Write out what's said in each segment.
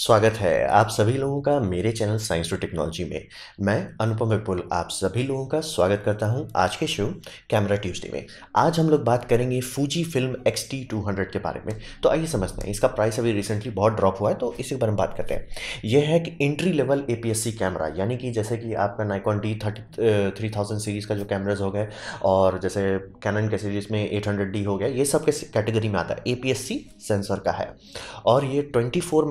स्वागत है आप सभी लोगों का मेरे चैनल साइंस टू टेक्नोलॉजी में मैं अनुपम विपुल आप सभी लोगों का स्वागत करता हूं आज के शो कैमरा ट्यूसडे में आज हम लोग बात करेंगे Fujifilm X T two hundred के बारे में तो आइए समझते हैं इसका प्राइस अभी रिसेंटली बहुत ड्रॉप हुआ है तो इसी बारे हम बात करते हैं यह है कि एंट्री लेवल ए कैमरा यानी कि जैसे कि आपका नाइकॉन डी थर्टी सीरीज़ का जो कैमराज हो गए और जैसे कैनन के सीरीज़ में एट हंड्रेड हो गया ये सब के कैटेगरी में आता है ए सेंसर का है और ये ट्वेंटी फोर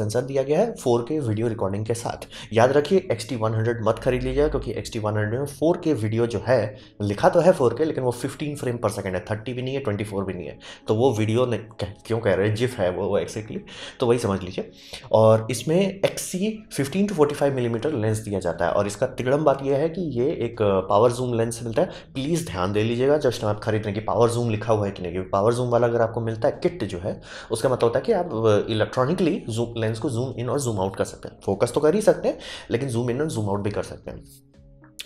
सेंसर दिया गया है फोर के वीडियो रिकॉर्डिंग के साथ याद रखिए एक्स टी वन हंड्रेड मत खरीद लीजिए क्योंकि एक्स टी वन हंड्रेड में फोर के वीडियो जो है लिखा तो है फोर के लेकिन वो फिफ्टीन फ्रेम पर सेकेंड है थर्टी भी नहीं है ट्वेंटी फोर भी नहीं है तो वो वीडियो ने कह, क्यों कह रहे हैं जिफ है वो वो एक्सैक्टली तो वही समझ लीजिए और इसमें X C fifteen to forty five millimetre lens दिया जाता है और इसका तिगड़म बात यह है कि ये एक पावर जूम लेंस मिलता है प्लीज़ ध्यान दे लीजिएगा जब आप खरीदने की पावर जूम लिखा हुआ है कि नहीं पावर जूम वाला अगर आपको मिलता है किट जो है उसका मतलब होता है कि आप इलेक्ट्रॉनिकली जूम लेंस लेंस को जूम इन और जूम आउट कर सकते हैं फोकस तो कर ही सकते हैं लेकिन जूम इन और जूम आउट भी कर सकते हैं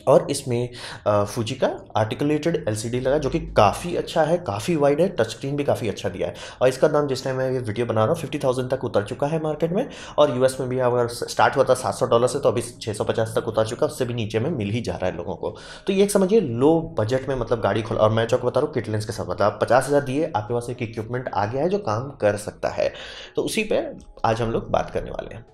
और इसमें फूजी का आर्टिकुलेटेड एल लगा जो कि काफ़ी अच्छा है काफ़ी वाइड है टच स्क्रीन भी काफ़ी अच्छा दिया है और इसका दाम जिस टाइम मैं ये वीडियो बना रहा हूँ फिफ्टी थाउजेंड तक उतर चुका है मार्केट में और यूएस में भी अगर स्टार्ट हुआ था सात सौ डॉलर से तो अभी छः सौ पचास तक उतर चुका है उससे भी नीचे में मिल ही जा रहा है लोगों को तो ये एक समझिए लो बजट में मतलब गाड़ी खोला और मैं चौक बता रहा हूँ किटलेंस के साथ मतलब पचास हज़ार दिए आपके पास एक इक्विपमेंट आ गया है जो काम कर सकता है तो उसी पर आज हम लोग बात करने वाले हैं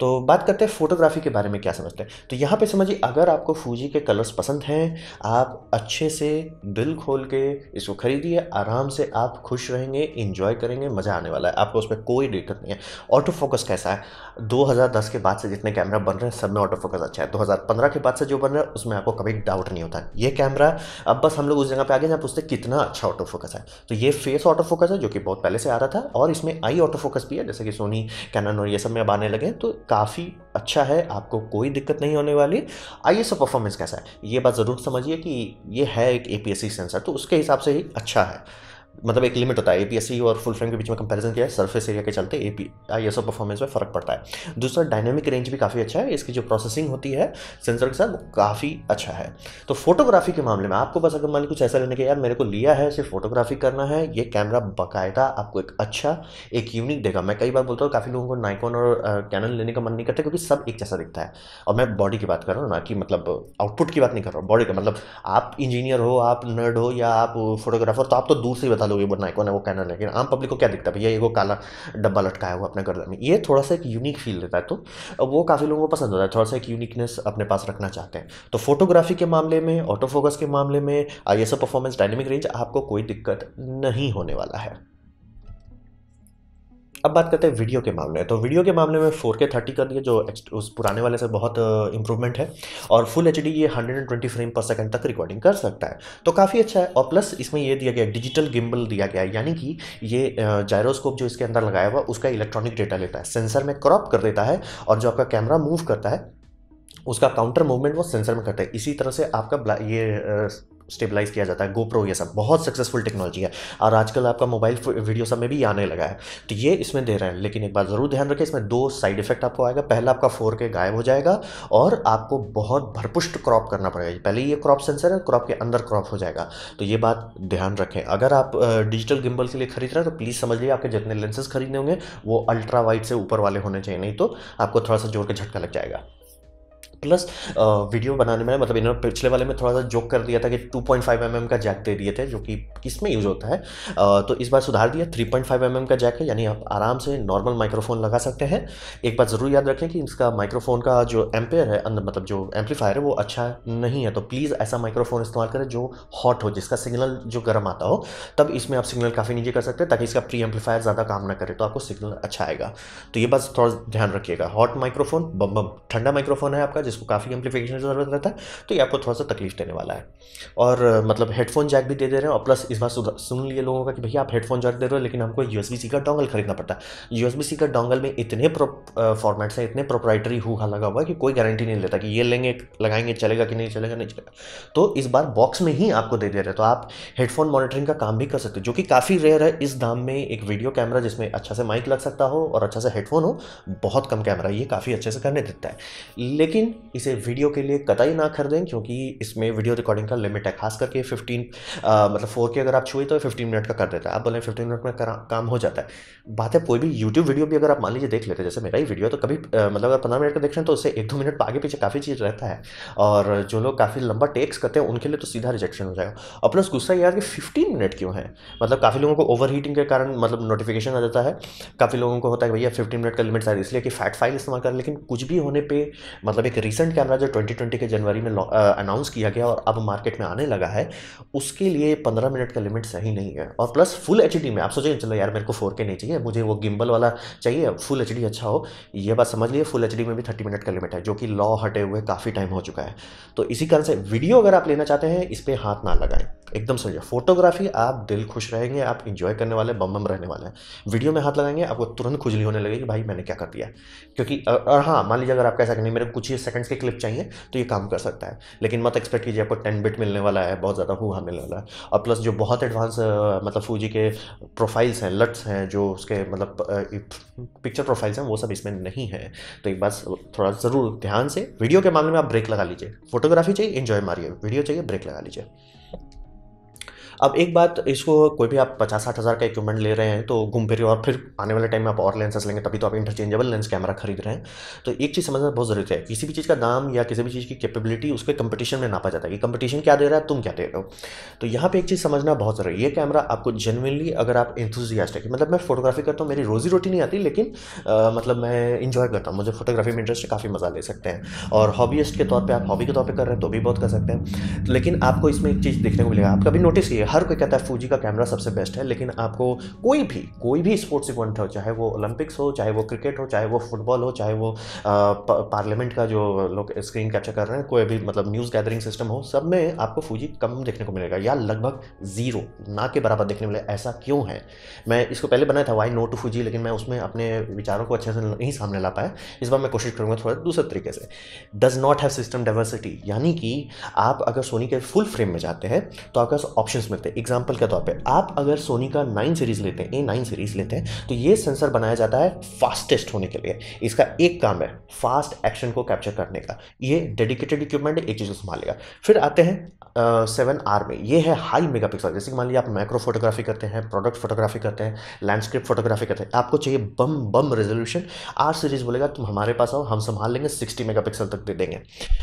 तो बात करते हैं फ़ोटोग्राफी के बारे में क्या समझते हैं तो यहाँ पे समझिए अगर आपको फूजी के कलर्स पसंद हैं आप अच्छे से दिल खोल के इसको ख़रीदिए आराम से आप खुश रहेंगे इन्जॉय करेंगे मज़ा आने वाला है आपको उस पर कोई दिक्कत नहीं है ऑटो फोकस कैसा है 2010 के बाद से जितने कैमरा बन रहे हैं सब में ऑटो फोकस अच्छा है 2015 के बाद से जो बन रहा है उसमें आपको कभी डाउट नहीं होता ये कैमरा अब बस हम लोग उस जगह पर आ गए जहाँ पूछते कितना अच्छा ऑटो फोकस है तो ये फेस ऑटो फोकस है जो कि बहुत पहले से आ रहा था और इसमें आई ऑटो फोकस भी है जैसे कि सोनी कैनन और ये सब में अब आने लगे तो काफ़ी अच्छा है आपको कोई दिक्कत नहीं होने वाली आई एस परफॉर्मेंस कैसा है ये बात ज़रूर समझिए कि ये है एक ए सेंसर तो उसके हिसाब से ही अच्छा है मतलब एक लिमिट होता है ए और फुल फ्रेम के बीच में कंपैरिजन किया है सरफेस एरिया के चलते ए पी परफॉर्मेंस में फ़र्क पड़ता है दूसरा डायनेमिक रेंज भी काफ़ी अच्छा है इसकी जो प्रोसेसिंग होती है सेंसर के साथ वो काफ़ी अच्छा है तो फोटोग्राफी के मामले में आपको बस अगर मान कुछ ऐसा लेने के यार मेरे को लिया है सिर्फ फोटोग्राफी करना है ये कैमरा बाकायदा आपको एक अच्छा एक यूनिक देगा मैं कई बार बोलता हूँ काफ़ी लोगों को नाइकॉन और कैनन लेने का मन नहीं करता क्योंकि सब एक जैसा दिखता है और मैं बॉडी की बात कर रहा हूँ ना कि मतलब आउटपुट की बात नहीं कर रहा हूँ बॉडी का मतलब आप इंजीनियर हो आप नर्ड हो या आप फोटोग्राफर तो आप तो दूर से ही बता लोग ये बोलना कौन है वो कहना लेकिन आम पब्लिक को क्या दिखता है भैया ये वो काला डब्बा लटकाया हुआ अपने गर्दन में ये थोड़ा सा एक यूनिक फील देता है तो वो काफ़ी लोगों को पसंद होता है थोड़ा सा एक यूनिकनेस अपने पास रखना चाहते हैं तो फोटोग्राफी के मामले में ऑटो फोकस के मामले में आई परफॉर्मेंस डायनेमिक रेंज आपको कोई दिक्कत नहीं होने वाला है अब बात करते हैं वीडियो के मामले तो वीडियो के मामले में फोर के थर्टी कर दिए जो उस पुराने वाले से बहुत इंप्रूवमेंट है और फुल एच डी ये hundred and twenty frame per second तक रिकॉर्डिंग कर सकता है तो काफ़ी अच्छा है और प्लस इसमें ये दिया गया डिजिटल गिम्बल दिया गया है यानी कि ये जायरोस्कोप जो इसके अंदर लगाया हुआ उसका इलेक्ट्रॉनिक डेटा लेता है सेंसर में क्रॉप कर देता है और जो आपका कैमरा मूव करता है उसका काउंटर मूवमेंट वो सेंसर में करता है इसी तरह से आपका ये स्टेबलाइज किया जाता है गोप्रो ये सब बहुत सक्सेसफुल टेक्नोलॉजी है और आजकल आपका मोबाइल वीडियो सब में भी आने लगा है तो ये इसमें दे रहे हैं लेकिन एक बात ज़रूर ध्यान रखें इसमें दो साइड इफेक्ट आपको आएगा पहला आपका फोर के गायब हो जाएगा और आपको बहुत भरपुष्ट क्रॉप करना पड़ेगा पहले ये क्रॉप सेंसर है क्रॉप के अंदर क्रॉप हो जाएगा तो ये बात ध्यान रखें अगर आप डिजिटल गिम्बल के लिए खरीद रहे हैं तो प्लीज़ समझ लीजिए आपके जितने लेंसेज खरीदने होंगे वो अल्ट्रा वाइट से ऊपर वाले होने चाहिए नहीं तो आपको थोड़ा सा जोर के झटका लग जाएगा प्लस वीडियो बनाने में मतलब इन्होंने पिछले वाले में थोड़ा सा जोक कर दिया था कि 2.5 पॉइंट mm का जैक दे दिए थे जो कि किस में यूज़ होता है तो इस बार सुधार दिया 3.5 पॉइंट mm का जैक है यानी आप आराम से नॉर्मल माइक्रोफोन लगा सकते हैं एक बात ज़रूर याद रखें कि इसका माइक्रोफोन का जो एम्पेयर है अंदर मतलब जो एम्पलीफायर है वो अच्छा नहीं है तो प्लीज़ ऐसा माइक्रोफोन इस्तेमाल करें जो हॉट हो जिसका सिग्नल जो गर्म आता हो तब इसमें आप सिग्नल काफ़ी नीचे कर सकते हैं ताकि इसका प्री एम्पलीफायर ज़्यादा काम ना करे तो आपको सिग्नल अच्छा आएगा तो ये बस थोड़ा ध्यान रखिएगा हॉट माइक्रोफोन बम बम ठंडा माइक्रोफोन है आपका जिसको काफ़ी एम्पलीफिकेशन की ज़रूरत रहता है तो ये आपको थोड़ा सा तकलीफ देने वाला है और मतलब हेडफोन जैक भी दे दे रहे हैं और प्लस इस बार सुन लिए लोगों का कि भैया आप हेडफोन जैक दे रहे हो लेकिन हमको यू सी का डोंगल खरीदना पड़ता है यू सी का डोंगल में इतने फॉर्मेट्स हैं इतने प्रोप्राइटरी हुआ लगा हुआ है कि कोई गारंटी नहीं लेता कि ये लेंगे लगाएंगे चलेगा कि नहीं चलेगा नहीं चलेगा तो इस बार बॉक्स में ही आपको दे दे रहे तो आप हेडफोन मॉनिटरिंग का काम भी कर सकते हो जो कि काफ़ी रेयर है इस दाम में एक वीडियो कैमरा जिसमें अच्छा से माइक लग सकता हो और अच्छा से हेडफोन हो बहुत कम कैमरा ये काफ़ी अच्छे से करने देता है लेकिन इसे वीडियो के लिए कतई ना खरीदें क्योंकि इसमें वीडियो रिकॉर्डिंग का लिमिट है खास करके फिफ्टीन मतलब फोर के अगर आप छुए तो फिफ्टीन मिनट का कर देता है आप बोले फिफ्टीन मिनट में काम हो जाता है बात है कोई भी यूट्यूब वीडियो भी अगर आप मान लीजिए देख लेते हैं जैसे मेरा ही वीडियो तो कभी मतलब अगर पंद्रह मिनट का देख रहे हैं तो उससे एक दो मिनट आगे पीछे काफ़ी चीज़ रहता है और जो लोग काफ़ी लंबा टेक्स करते हैं उनके लिए तो सीधा रिजेक्शन हो जाएगा और प्लस गुस्सा यार कि फिफ्टीन मिनट क्यों है मतलब काफ़ी लोगों को ओवर हीटिंग के कारण मतलब नोटिफिकेशन आ जाता है काफ़ी लोगों को होता है भैया फिफ्टीन मिनट का लिमिट सारी इसलिए कि फैट फाइल इस्तेमाल करें लेकिन कुछ भी होने पर मतलब एक रिसेंट कैमरा जो 2020 के जनवरी में अनाउंस किया गया और अब मार्केट में आने लगा है उसके लिए 15 मिनट का लिमिट सही नहीं है और प्लस फुल एच में आप सोचिए चलो यार मेरे को फोर नहीं चाहिए मुझे वो गिम्बल वाला चाहिए फुल एच अच्छा हो ये बात समझ लिए फुल एच में भी थर्टी मिनट का लिमिट है जो कि लॉ हटे हुए काफ़ी टाइम हो चुका है तो इसी कारण से वीडियो अगर आप लेना चाहते हैं इस पर हाथ ना लगाएं एकदम समझिए फोटोग्राफी आप दिल खुश रहेंगे आप इंजॉय करने वाले बम बम रहने वाले हैं वीडियो में हाथ लगाएंगे आपको तुरंत खुजली होने लगेगी भाई मैंने क्या कर दिया क्योंकि और हाँ मान लीजिए अगर आप कह सकते नहीं मेरे कुछ ही सेकंड्स के क्लिप चाहिए तो ये काम कर सकता है लेकिन मत एक्सपेक्ट कीजिए आपको टेन बिट मिलने वाला है बहुत ज़्यादा हुआ मिलने वाला है और प्लस जो बहुत एडवांस मतलब फूजी के प्रोफाइल्स हैं लट्स हैं जो उसके मतलब पिक्चर प्रोफाइल्स हैं वो सब इसमें नहीं है तो एक बात थोड़ा ज़रूर ध्यान से वीडियो के मामले में आप ब्रेक लगा लीजिए फोटोग्राफी चाहिए इन्जॉय मारिए वीडियो चाहिए ब्रेक लगा लीजिए अब एक बात इसको कोई भी आप पचास साठ हज़ार का इक्विपमेंट ले रहे हैं तो घूम फिर और फिर आने वाले टाइम में आप और लेंसेस लेंगे तभी तो आप इंटरचेंजेबल लेंस कैमरा खरीद रहे हैं तो एक चीज़ समझना बहुत ज़रूरी है किसी भी चीज़ का दाम या किसी भी चीज़ की कैपेबिलिटी उसके कंपटीशन में नापा जाता है कि कंपटीशन क्या दे रहा है तुम क्या दे रहे हो तो यहाँ पर एक चीज़ समझना बहुत ज़रूरी है ये कैमरा आपको जेनविनली अगर आप इंथुजियास्ट है मतलब मैं फोटोग्राफी करता हूँ मेरी रोजी रोटी नहीं आती लेकिन मतलब मैं इंजॉय करता हूँ मुझे फोटोग्राफी में इंटरेस्ट काफ़ी मज़ा ले सकते हैं और हॉबीस्ट के तौर पर आप हॉबी के तौर पर कर रहे हैं तो भी बहुत कर सकते हैं लेकिन आपको इसमें एक चीज़ देखने को मिलेगा आप कभी नोटिस किया हर कोई कहता है फूजी का कैमरा सबसे बेस्ट है लेकिन आपको कोई भी कोई भी स्पोर्ट्स इवेंट हो चाहे वो ओलंपिक्स हो चाहे वो क्रिकेट हो चाहे वो फुटबॉल हो चाहे वो पार्लियामेंट का जो लोग स्क्रीन कैप्चर कर रहे हैं कोई भी मतलब न्यूज़ गैदरिंग सिस्टम हो सब में आपको फूजी कम देखने को मिलेगा या लगभग ज़ीरो ना के बराबर देखने मिले ऐसा क्यों है मैं इसको पहले बनाया था वाई नो टू फूजी लेकिन मैं उसमें अपने विचारों को अच्छे से नहीं सामने ला पाया इस बार मैं कोशिश करूँगा थोड़ा दूसरे तरीके से does not have system diversity यानी कि आप अगर सोनी के फुल फ्रेम में जाते हैं तो आपके पास ऑप्शन में सकते हैं एग्जाम्पल के तौर पर आप अगर सोनी का नाइन सीरीज़ लेते हैं ए नाइन सीरीज़ लेते हैं तो ये सेंसर बनाया जाता है फास्टेस्ट होने के लिए इसका एक काम है फास्ट एक्शन को कैप्चर करने का ये डेडिकेटेड इक्विपमेंट एक चीज़ संभाल लेगा फिर आते हैं सेवन आर में ये है हाई मेगा पिक्सल जैसे कि मान लीजिए आप माइक्रो फोटोग्राफी करते हैं प्रोडक्ट फोटोग्राफी करते हैं लैंडस्केप फोटोग्राफी करते हैं आपको चाहिए बम बम रेजोल्यूशन आर सीरीज़ बोलेगा तुम हमारे पास आओ हम संभाल लेंगे सिक्सटी मेगा पिक्सल तक दे देंगे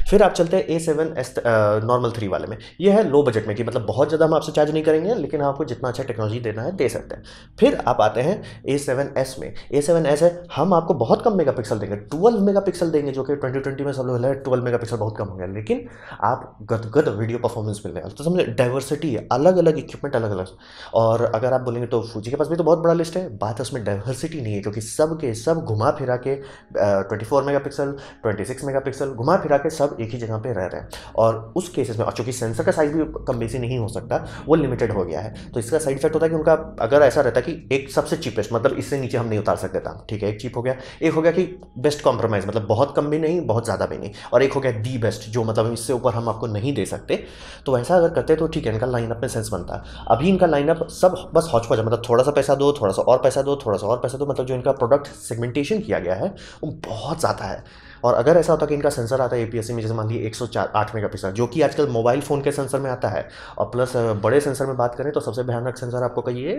फिर आप चलते हैं A seven S normal three वाले में यह है लो बजट में कि मतलब बहुत ज़्यादा हम आपसे चाहे चार्ज नहीं करेंगे लेकिन आपको जितना अच्छा टेक्नोलॉजी देना है दे सकते हैं फिर आप आते हैं ए सेवन एस में ए सेवन एस है हम आपको बहुत कम मेगा पिक्सल देंगे ट्वेल्व मेगा पिक्सल देंगे जो कि ट्वेंटी ट्वेंटी में सब लोग ट्वेल्व मेगा पिक्सल बहुत कम होंगे लेकिन आप गदगद वीडियो परफॉर्मेंस मिल रहा है तो समझे डाइवर्सिटी है अलग अलग इक्विपमेंट अलग अलग और अगर आप बोलेंगे तो फूजी के पास भी तो बहुत बड़ा लिस्ट है बात उसमें डाइवर्सिटी नहीं है क्योंकि सब के सब घुमा फिरा के twenty four megapixel twenty six megapixel घुमा फिरा के सब एक ही जगह पर रह रहे हैं और उस केसेस में और चूँकि सेंसर का साइज़ भी कम बेसी नहीं हो सकता वो लिमिटेड हो गया है तो इसका साइड इफेक्ट होता है कि उनका अगर ऐसा रहता है कि एक सबसे चीपेस्ट मतलब इससे नीचे हम नहीं उतार सकते था ठीक है एक चीप हो गया एक हो गया कि बेस्ट कॉम्प्रोमाइज़ मतलब बहुत कम भी नहीं बहुत ज़्यादा भी नहीं और एक हो गया दी बेस्ट जो मतलब इससे ऊपर हम आपको नहीं दे सकते तो वैसा अगर करते तो ठीक है इनका लाइनअप में सेंस बनता अभी इनका लाइनअप सब बस हॉच पॉच मतलब थोड़ा सा पैसा दो थोड़ा सा और पैसा दो थोड़ा सा और पैसा दो मतलब जो इनका प्रोडक्ट सेगमेंटेशन किया गया है वो बहुत ज़्यादा है और अगर ऐसा होता कि इनका सेंसर आता है ए में जैसे मान लीजिए एक सौ चार आठ मेगा पिक्सल जो कि आजकल मोबाइल फ़ोन के सेंसर में आता है और प्लस बड़े सेंसर में बात करें तो सबसे भयानक सेंसर आपको कहिए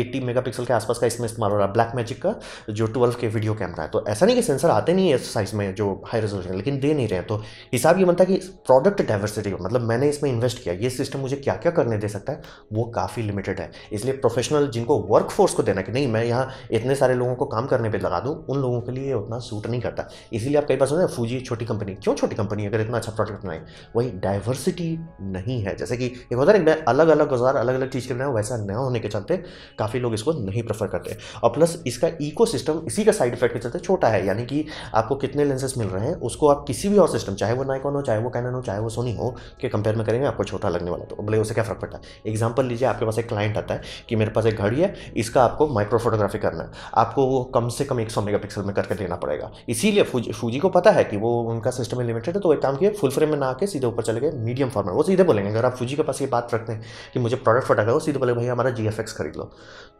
एट्टी मेगा पिक्सल के आसपास का इसमें इस्तेमाल हो रहा है ब्लैक मैजिक का जो ट्वेल्व के वीडियो कैमरा है तो ऐसा नहीं कि सेंसर आते नहीं है इस साइज़ में जो हाई रेजोल्यूशन लेकिन दे नहीं रहे तो हिसाब ये बनता है कि प्रोडक्ट डाइवर्सिटी मतलब मैंने इसमें इन्वेस्ट किया ये सिस्टम मुझे क्या क्या करने दे सकता है वो काफ़ी लिमिटेड है इसलिए प्रोफेशनल जिनको वर्क फोर्स को देना कि नहीं मैं यहाँ इतने सारे लोगों को काम करने पर लगा दूँ उन लोगों के लिए उतना सूट नहीं नहीं करता इसीलिए आप कई बार सोचते हैं फूजी छोटी कंपनी क्यों छोटी कंपनी अगर इतना अच्छा प्रोडक्ट बनाए वही डाइवर्सिटी नहीं है जैसे कि एक होता है अलग अलग बाजार अलग अलग चीज़ के बनाए वैसा न होने के चलते काफ़ी लोग इसको नहीं प्रेफर करते और प्लस इसका इको इसी का साइड इफेक्ट के चलते छोटा है यानी कि आपको कितने लेंसेज मिल रहे हैं उसको आप किसी भी और सिस्टम चाहे वो नाइकॉन हो चाहे वो कैनन हो चाहे वो सोनी हो के कंपेयर में करेंगे आपको छोटा लगने वाला तो बोले उसे क्या फर्क पड़ता है एग्जाम्पल लीजिए आपके पास एक क्लाइंट आता है कि मेरे पास एक घड़ी है इसका आपको माइक्रो फोटोग्राफी करना है आपको वो कम से कम एक सौ मेगा में करके देना पड़ेगा इसीलिए फूजी फूजी को पता है कि वो उनका सिस्टम लिमिटेड है तो एक काम किया फुल फ्रेम में ना आके सीधे ऊपर चले गए मीडियम फॉर्मेट वो सीधे बोलेंगे अगर आप फूजी के पास ये बात रखते हैं कि मुझे प्रोडक्ट फटा गया वो सीधे बोले भैया हमारा जी खरीद लो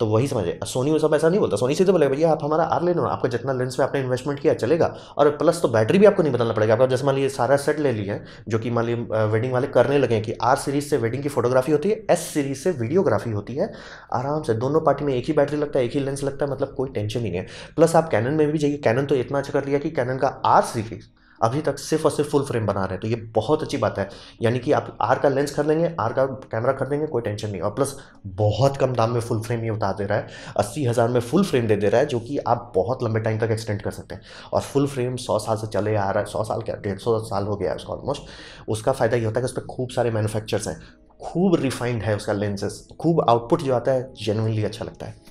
तो वही समझे सोनी वो सब ऐसा नहीं बोलता सोनी सीधे बोले भैया आप हमारा आर ले लो आपका जितना लेंस में आपने इन्वेस्टमेंट किया चलेगा और प्लस तो बैटरी भी आपको नहीं बदलना पड़ेगा आपका जैसे मान लीजिए सारा सेट ले है जो कि मान लीजिए वेडिंग वाले करने लगे कि आर सीरीज से वेडिंग की फोटोग्राफी होती है एस सीरीज से वीडियोग्राफी होती है आराम से दोनों पार्टी में एक ही बैटरी लगता है एक ही लेंस लगता है मतलब कोई टेंशन ही नहीं है प्लस आप कैनन में भी जाइए कैनन तो इतना अच्छा कर लिया कि कैनन का आर सीरीज अभी तक सिर्फ और सिर्फ फुल फ्रेम बना रहे हैं तो ये बहुत अच्छी बात है यानी कि आप आर का लेंस खरीद लेंगे आर का कैमरा खरीद लेंगे कोई टेंशन नहीं और प्लस बहुत कम दाम में फुल फ्रेम ये उतार दे रहा है अस्सी हज़ार में फुल फ्रेम दे दे रहा है जो कि आप बहुत लंबे टाइम तक एक्सटेंड कर सकते हैं और फुल फ्रेम सौ साल से चले आ रहा है सौ साल क्या डेढ़ सौ साल हो गया है उसका ऑलमोस्ट उसका फ़ायदा ये होता है कि उस पर खूब सारे मैनुफैक्चर्स हैं खूब रिफाइंड है उसका लेंसेस खूब आउटपुट जो आता है जेनुइनली अच्छा लगता है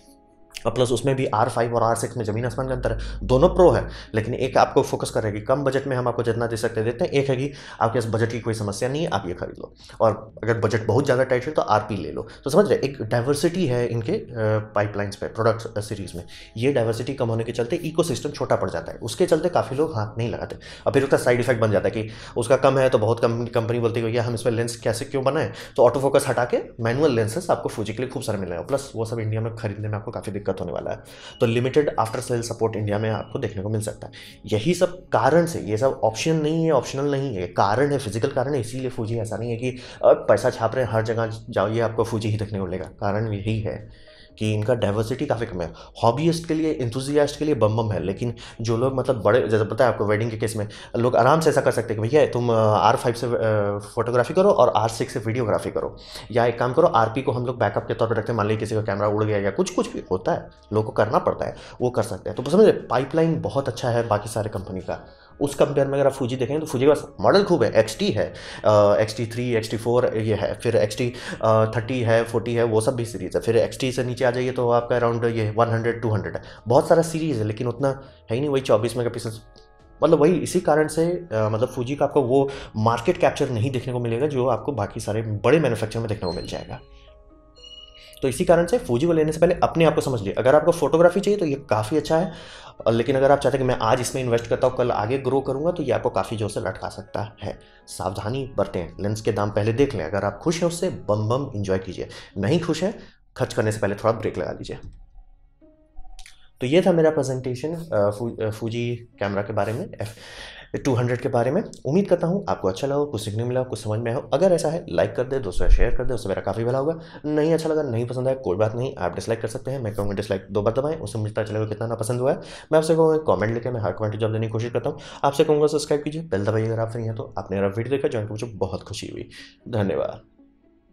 और प्लस उसमें भी आर फाइव और आर सिक्स में जमीन आसमान का अंतर है दोनों प्रो है लेकिन एक आपको फोकस कर रहेगी कम बजट में हम आपको जितना दे सकते देते हैं एक है कि आपके पास बजट की कोई समस्या नहीं है आप ये खरीद लो और अगर बजट बहुत ज़्यादा टाइट है तो आर पी ले लो तो समझ रहे एक डाइवर्सिटी है इनके पाइपलाइंस पर प्रोडक्ट सीरीज़ में ये डाइवर्सिटी कम होने के चलते इको छोटा पड़ जाता है उसके चलते काफ़ी लोग हाथ नहीं लगाते और फिर उसका साइड इफेक्ट बन जाता है कि उसका कम है तो बहुत कम कंपनी बोलती है हम इसमें लेंस कैसे क्यों बनाए तो ऑटो फोकस हटा के मैनुअल लेंसेस आपको फिजिकली खूब सारे मिल रहे हैं प्लस वो सब इंडिया में खरीदने में आपको काफ़ी दिक्कत दिक्कत होने वाला है तो limited after sale support India में आपको देखने को मिल सकता है यही सब कारण से ये सब ऑप्शन नहीं है ऑप्शनल नहीं है कारण है फिजिकल कारण है इसीलिए फूजी ऐसा नहीं है कि पैसा छाप रहे हैं हर जगह जाओ ये आपको फूजी ही देखने को मिलेगा कारण यही है कि इनका डाइवर्सिटी काफ़ी कम है हॉबीस्ट के लिए इंथुजियास्ट के लिए बम बम है लेकिन जो लोग मतलब बड़े जैसे पता है आपको वेडिंग के केस में लोग आराम से ऐसा कर सकते हैं कि भैया तुम आर फाइव से फोटोग्राफी करो और आर सिक्स से वीडियोग्राफी करो या एक काम करो आर पी को हम लोग बैकअप के तौर पर रखते हैं मान लीजिए किसी का कैमरा उड़ गया या कुछ कुछ भी होता है लोग को करना पड़ता है वो कर सकते हैं तो समझ पाइपलाइन बहुत अच्छा है बाकी सारे कंपनी का उस कंपेयर में अगर आप फूजी देखेंगे तो फूजी के पास मॉडल खूब है एक्स है X T three X T four ये है फिर एक्स टी थर्टी है फोर्टी है वो सब भी सीरीज़ है फिर एक्स से नीचे आ जाइए तो आपका अराउंड ये वन हंड्रेड टू हंड्रेड है बहुत सारा सीरीज़ है लेकिन उतना है ही नहीं वही चौबीस मेगा पिक्सल मतलब वही इसी कारण से आ, मतलब फूजी का आपको वो मार्केट कैप्चर नहीं देखने को मिलेगा जो आपको बाकी सारे बड़े मैन्युफैक्चर में देखने को मिल जाएगा तो इसी कारण से फूजी को लेने से पहले अपने आप को समझ लिए अगर आपको फोटोग्राफी चाहिए तो ये काफ़ी अच्छा है लेकिन अगर आप चाहते हैं कि मैं आज इसमें इन्वेस्ट करता हूँ कल आगे ग्रो करूँगा तो ये आपको काफ़ी जोर से लटका सकता है सावधानी बरतें लेंस के दाम पहले देख लें अगर आप खुश हैं उससे बम बम इन्जॉय कीजिए नहीं खुश हैं खर्च करने से पहले थोड़ा ब्रेक लगा लीजिए तो ये था मेरा प्रेजेंटेशन फूजी कैमरा के बारे में टू हंड्रेड के बारे में उम्मीद करता हूँ आपको अच्छा लगा कुछ सीखने मिला कुछ समझ में आओ अगर ऐसा है लाइक कर दे दोस्तों शेयर कर दे उससे मेरा काफ़ी भला होगा नहीं अच्छा लगा नहीं पसंद आया कोई बात नहीं आप डिसलाइक कर सकते हैं मैं कहूँगा डिसलाइक दो बार दबाएं उससे मुझे अच्छा चलेगा कितना ना पसंद हुआ है मैं आपसे कहूँगा कमेंट लेकर मैं हर कमेंट जवाब देने की कोशिश करता हूँ आपसे कहूँगा सब्सक्राइब कीजिए बेल दबाइए अगर आप फ्री हैं तो आपने अगर वीडियो देखा जो मुझे बहुत खुशी हुई धन्यवाद